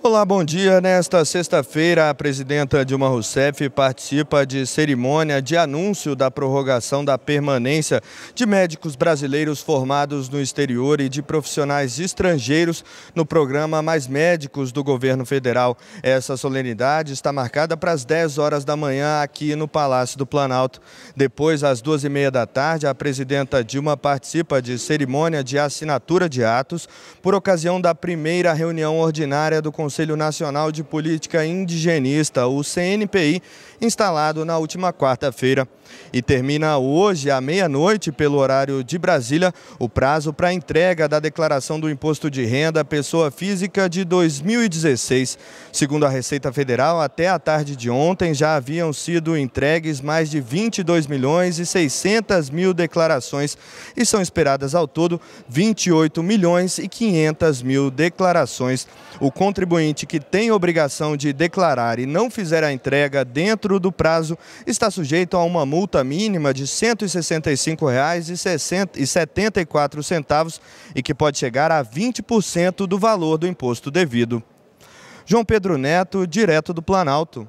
Olá, bom dia. Nesta sexta-feira, a presidenta Dilma Rousseff participa de cerimônia de anúncio da prorrogação da permanência de médicos brasileiros formados no exterior e de profissionais estrangeiros no programa Mais Médicos do governo federal. Essa solenidade está marcada para as 10 horas da manhã aqui no Palácio do Planalto. Depois, às duas e meia da tarde, a presidenta Dilma participa de cerimônia de assinatura de atos por ocasião da primeira reunião ordinária do Conselho Conselho Nacional de Política Indigenista, o CNPI, instalado na última quarta-feira. E termina hoje, à meia-noite, pelo horário de Brasília, o prazo para entrega da declaração do Imposto de Renda Pessoa Física de 2016. Segundo a Receita Federal, até a tarde de ontem já haviam sido entregues mais de 22 milhões e 600 mil declarações e são esperadas ao todo 28 milhões e 500 mil declarações. O contribuinte contribuinte que tem obrigação de declarar e não fizer a entrega dentro do prazo está sujeito a uma multa mínima de R$ 165,74 e que pode chegar a 20% do valor do imposto devido. João Pedro Neto, direto do Planalto.